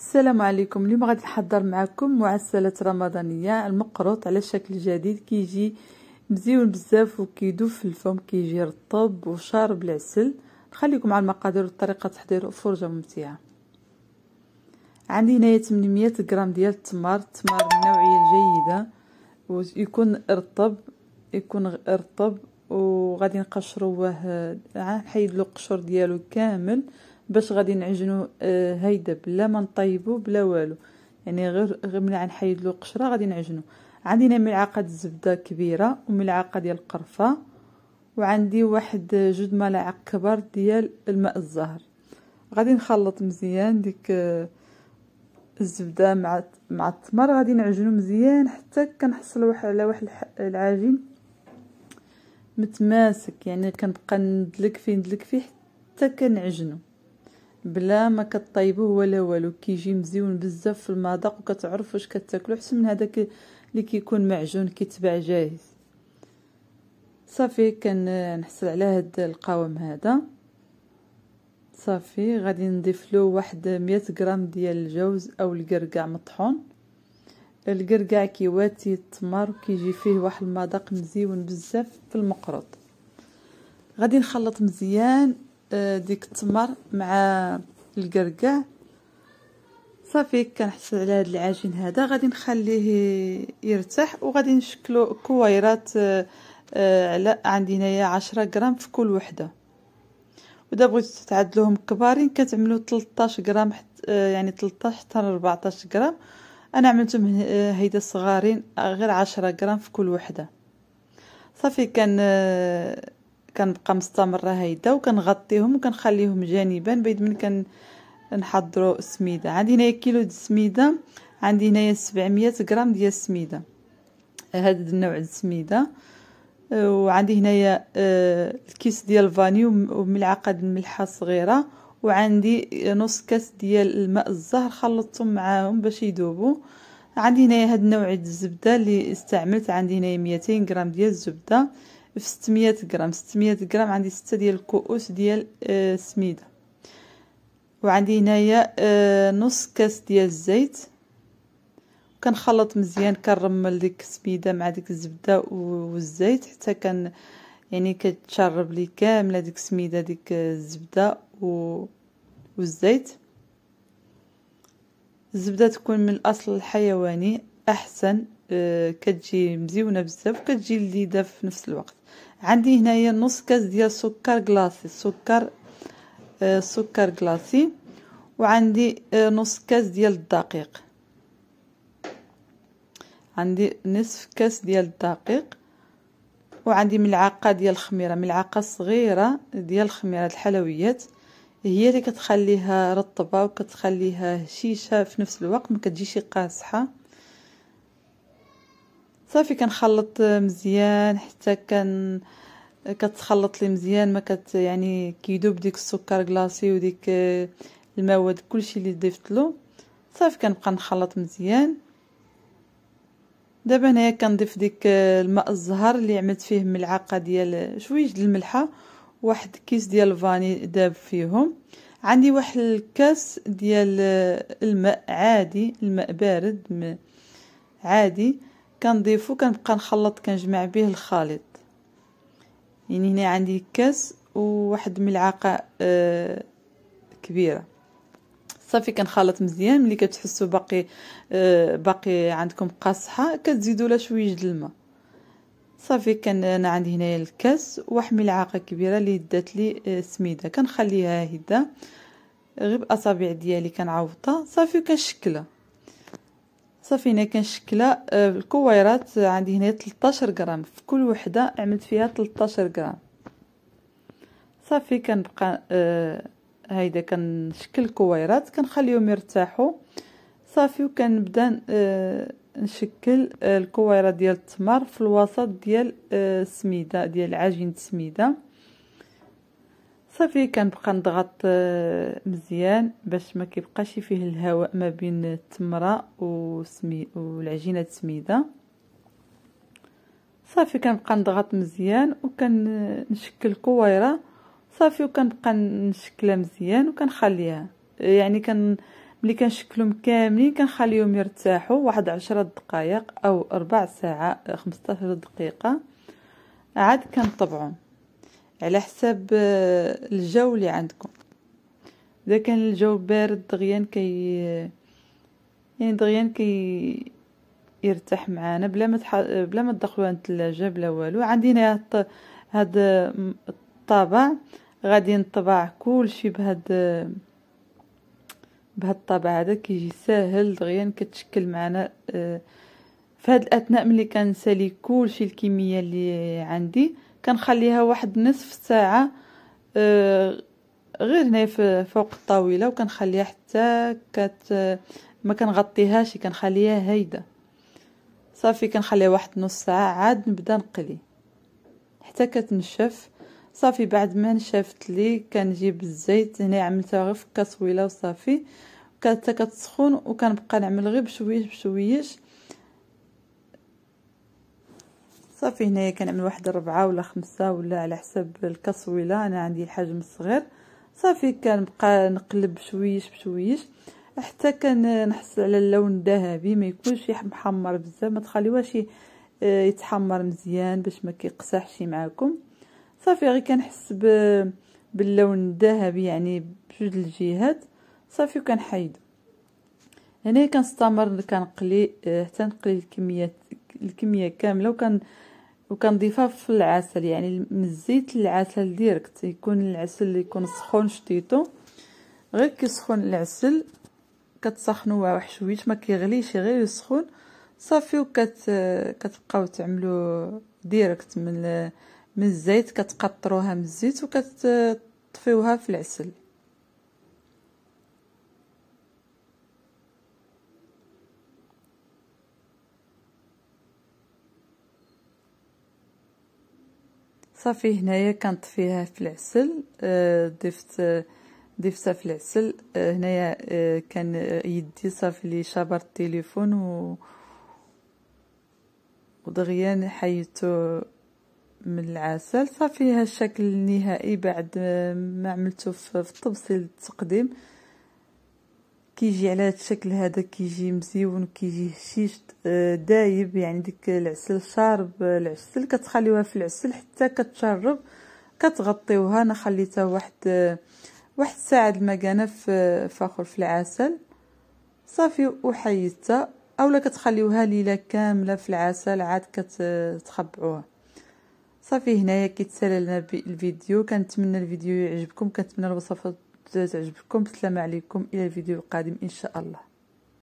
السلام عليكم اليوم غادي نحضر معكم معسلات رمضانيه المقروط على شكل جديد كيجي مزيون بزاف وكيدوب في الفم كيجي رطب وشارب العسل نخليكم على المقادير وطريقه تحضيره فرجه ممتعه عندي هنايا 800 غرام ديال التمر التمر النوعيه الجيده ويكون رطب يكون رطب وغادي نقشروه نحيد آه، له القشور ديالو كامل باش غادي نعجنو آه هيدا بلا ما نطيبو بلا والو يعني غير غير ملي غنحيد له القشره غادي نعجنو عندي هنا ملعقه الزبده كبيره وملعقه ديال القرفه وعندي واحد جوج ملاعق كبار ديال الماء الزهر غادي نخلط مزيان ديك آه، الزبده مع مع التمر غادي نعجنو مزيان حتى كنحصل على واحد العجين متماسك يعني كنبقى ندلك فيه ندلك فيه حتى كنعجنو بلا ما كطيبوه ولا والو كيجي مزيون بزاف في المذاق وكتعرف واش كتاكلو احسن من هذاك اللي كيكون معجون كيتباع جاهز صافي كنحصل على هاد القوام هذا صافي غادي نضيف له واحد 100 غرام ديال الجوز او القرقاع مطحون القرقاع كيواتي التمر وكيجي فيه واحد المذاق مزيون بزاف في المقرط غادي نخلط مزيان آه، ديك التمر مع القرقع صافي كنحصل على هذا العجين هذا غادي نخليه يرتاح وغادي نشكلو كويرات آه، آه، على عندي هنايا 10 غرام في كل وحده ودا بغيتو تعدلوهم كبارين كتعملوا 13 غرام حت يعني 13 حتى 14 غرام انا عملتهم هيدا صغارين غير 10 غرام في كل وحده صافي كان كنبقى مستمره هيدا وكنغطيهم وكنخليهم جانبا بيد من كنحضروا السميده عندي هنايا كيلو د السميده عندي هنايا 700 غرام ديال السميده هذا النوع السميده وعندي هنايا آه، الكيس ديال الفاني وملعقه الملحه صغيره وعندي نص كاس ديال الماء الزهر خلطتهم معاهم باش يذوبوا عندي هنايا هاد النوع الزبده اللي استعملت عندي هنايا 200 غرام ديال الزبده في 600 غرام 600 غرام عندي 6 ديال الكؤوس ديال السميده آه، وعندي هنايا آه، نص كاس ديال الزيت كنخلط مزيان كنرمل ديك السميده مع ديك الزبده والزيت حتى كان يعني كتشرب لي كامله ديك السميده ديك آه، الزبده و... والزيت الزبده تكون من الاصل الحيواني احسن آه، كتجي مزيونه بزاف وكتجي لذيذه في نفس الوقت عندي هنايا نص كاس ديال سكر كلاصي سكر آه، سكر كلاصي وعندي آه، نص كاس ديال الدقيق عندي نصف كاس ديال الدقيق وعندي ملعقه ديال الخميره ملعقه صغيره ديال الخميره الحلويات هي اللي كتخليها رطبه وكتخليها هشيشه في نفس الوقت ما كتجيش قاصحه صافي كنخلط مزيان حتى كان كتخلط لي مزيان ما كت يعني كيدوب ديك السكر كلاصي وديك المواد كلشي اللي ضفت له صافي كنبقى نخلط مزيان دابا هنايا كنضيف ديك الماء الزهر اللي عملت فيه ملعقه ديال شويه ديال الملحه واحد كيس ديال الفاني داب فيهم عندي واحد الكاس ديال الماء عادي الماء بارد عادي كنضيفو كنبقى نخلط كنجمع به الخليط يعني هنا عندي كاس وواحد ملعقه آه كبيره صافي كنخلط مزيان ملي كتحسوا باقي آه باقي عندكم قاصحه كتزيدوا لها شويه د الماء صافي كان انا عندي هنايا الكاس واحد ملعقه كبيره اللي دات لي آه سميده كنخليها هدا غير باصابع ديالي كنعوضها صافي كنشكلها صافي هنا كنشكلها آه، الكويرات عندي هنا 13 غرام في كل وحده عملت فيها 13 غرام صافي كنبقى هيدا آه، كنشكل الكويرات كنخليهم يرتاحوا صافي وكنبدا آه، نشكل الكويره ديال التمر في الوسط ديال السميده ديال عجينه السميده صافي كنبقى نضغط آه، مزيان باش ما كيبقاش فيه الهواء ما بين التمره وسمي والعجينه السميده صافي كنبقى نضغط مزيان وكنشكل كويره صافي وكنبقى نشكلها مزيان وكنخليها يعني كن ملي كنشكلهم كاملين كنخليهم يرتاحوا واحد عشرة دقائق او ربع ساعه 15 دقيقه عاد كنطبعهم على حساب آه، الجو اللي عندكم اذا كان الجو بارد دغيان كي يعني دغيان كي يرتاح معانا بلا ما تح... بلا ما تدخلوا عند الثلاجه بلا والو عندنا هاد هاد الطابع غادي نطبع كلشي بهاد بهاد الطابع هذا كيجي ساهل دغيا كتشكل معنا آه، في هاد الاثناء ملي كنسالي كلشي الكميه اللي عندي كنخليها واحد نصف ساعه آه، غير هنا فوق الطاوله وكنخليها حتى كت ما كنغطيهاش كنخليها هايده صافي كنخليها واحد نص ساعه عاد نبدا نقلي حتى كتنشف صافي بعد ما نشفت لي كنجيب الزيت هنا عملتها غير في كاسويله وصافي حتى كتسخن وكنبقى نعمل غير بشويش بشويش صافي هنايا كنعمل واحد ربعة ولا خمسة ولا على حسب الكسويله انا عندي الحجم الصغير صافي كنبقى نقلب بشويش بشويش حتى كنحصل على اللون الذهبي ما يكونش محمر بزاف ما تخليوهش آه، يتحمر مزيان باش ما كيقصحش معاكم صافي غير كنحس باللون الذهبي يعني بجوج الجهات صافي وكنحيد هنا كنستمر كنقلي آه، حتى نقلي الكميه الكميه كامله وكن وكنضيفها في العسل يعني من الزيت للعسل ديريكت يكون العسل اللي يكون سخون شتيتو غير كيسخن العسل كتسخنوا واحد شويه ما كيغليش غير يسخن صافي وكت كتبقاو تعملوا ديريكت من من الزيت كتقطروها من الزيت وكتطفيوها في العسل صافي هنايا كنطفيها في العسل آه، ضفت ضفتها في العسل آه، هنايا آه، كان يدي صافي لي شابر التليفون و ودغيا حيدتو من العسل صافي ها الشكل النهائي بعد ما عملته في التبصيل التقديم كيجي على هذا الشكل هذا كيجي مزيون كيجي هشيش آه، دايب يعني ديك العسل شارب آه، العسل كتخليوها في العسل حتى كتشرب كتغطيوها انا خليتها واحد آه، واحد ساعه المكانه في فاخر في العسل صافي وحيدتها اولا كتخليوها ليله كامله في العسل عاد كتخبعوها صافي هنايا كيتسالى لنا الفيديو كنتمنى الفيديو يعجبكم كنتمنى الوصفات تعجبكم السلام عليكم إلى الفيديو القادم إن شاء الله